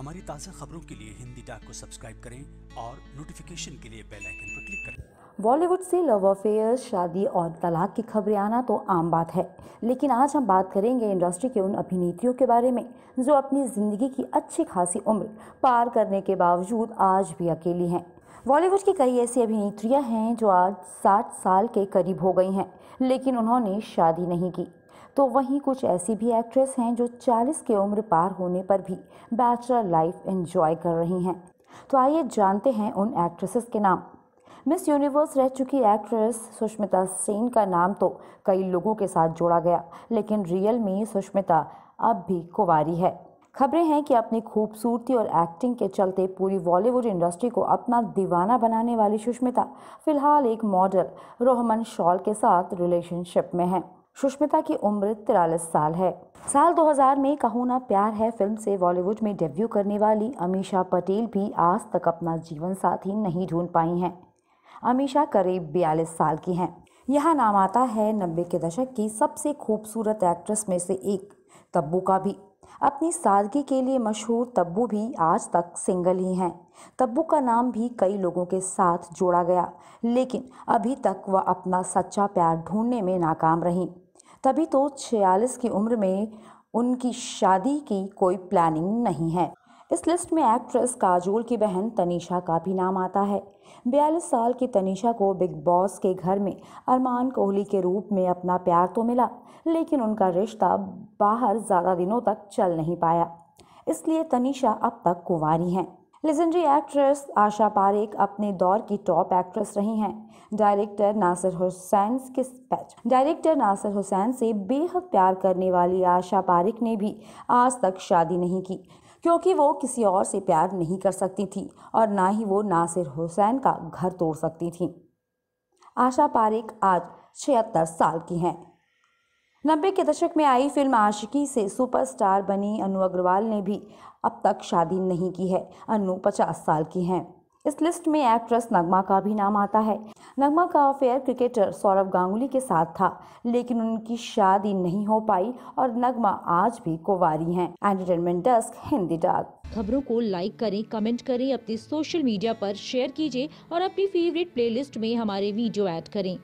हमारी ताज़ा खबरों के लिए हिंदी डाक को सब्सक्राइब करें और नोटिफिकेशन के लिए बेल आइकन पर क्लिक करें बॉलीवुड से लव अफेयर शादी और तलाक की खबरें आना तो आम बात है लेकिन आज हम बात करेंगे इंडस्ट्री के उन अभिनेत्रियों के बारे में जो अपनी ज़िंदगी की अच्छी खासी उम्र पार करने के बावजूद आज भी अकेली हैं बॉलीवुड की कई ऐसी अभिनेत्रियां हैं जो आज साठ साल के करीब हो गई हैं लेकिन उन्होंने शादी नहीं की तो वहीं कुछ ऐसी भी एक्ट्रेस हैं जो 40 की उम्र पार होने पर भी बैचलर लाइफ एंजॉय कर रही हैं तो आइए जानते हैं उन एक्ट्रेसेस के नाम मिस यूनिवर्स रह चुकी एक्ट्रेस सुष्मिता सेन का नाम तो कई लोगों के साथ जोड़ा गया लेकिन रियल में सुष्मिता अब भी कुंवारी है खबरें हैं कि अपनी खूबसूरती और एक्टिंग के चलते पूरी बॉलीवुड इंडस्ट्री को अपना दीवाना बनाने वाली सुष्मिता फिलहाल एक मॉडल रोहमन शॉल के साथ रिलेशनशिप में हैं सुष्मिता की उम्र तिरालीस साल है साल 2000 में ना प्यार है फिल्म से बॉलीवुड में डेब्यू करने वाली अमीषा पटेल भी आज तक अपना जीवन साथी नहीं ढूंढ पाई हैं अमीषा करीब बयालीस साल की हैं यह नाम आता है नब्बे के दशक की सबसे खूबसूरत एक्ट्रेस में से एक तब्बू का भी अपनी सादगी के लिए मशहूर तब्बू भी आज तक सिंगल ही हैं तब्बू का नाम भी कई लोगों के साथ जोड़ा गया लेकिन अभी तक वह अपना सच्चा प्यार ढूंढने में नाकाम रहीं तभी तो छियालीस की उम्र में उनकी शादी की कोई प्लानिंग नहीं है इस लिस्ट में एक्ट्रेस काजोल की बहन तनीषा का भी नाम आता है बयालीस साल की तनीषा को बिग बॉस के घर में अरमान कोहली के रूप में अपना प्यार तो मिला लेकिन उनका रिश्ता बाहर ज़्यादा दिनों तक चल नहीं पाया इसलिए तनीषा अब तक कुंवारी हैं लेजेंडरी एक्ट्रेस आशा पारेख अपने दौर की टॉप एक्ट्रेस रही हैं डायरेक्टर नासिर हुसैन के पैच डायरेक्टर नासिर हुसैन से बेहद प्यार करने वाली आशा पारेख ने भी आज तक शादी नहीं की क्योंकि वो किसी और से प्यार नहीं कर सकती थी और ना ही वो नासिर हुसैन का घर तोड़ सकती थी आशा पारेख आज छिहत्तर साल की हैं नब्बे के दशक में आई फिल्म आशिकी से सुपरस्टार बनी अनु अग्रवाल ने भी अब तक शादी नहीं की है अनु पचास साल की हैं इस लिस्ट में एक्ट्रेस नगमा का भी नाम आता है नगमा का अफेयर क्रिकेटर सौरव गांगुली के साथ था लेकिन उनकी शादी नहीं हो पाई और नगमा आज भी कुवारी हैं एंटरटेनमेंट डेस्क हिंदी डाक खबरों को लाइक करें कमेंट करें अपने सोशल मीडिया पर शेयर कीजिए और अपनी फेवरेट प्लेलिस्ट में हमारे वीडियो ऐड करें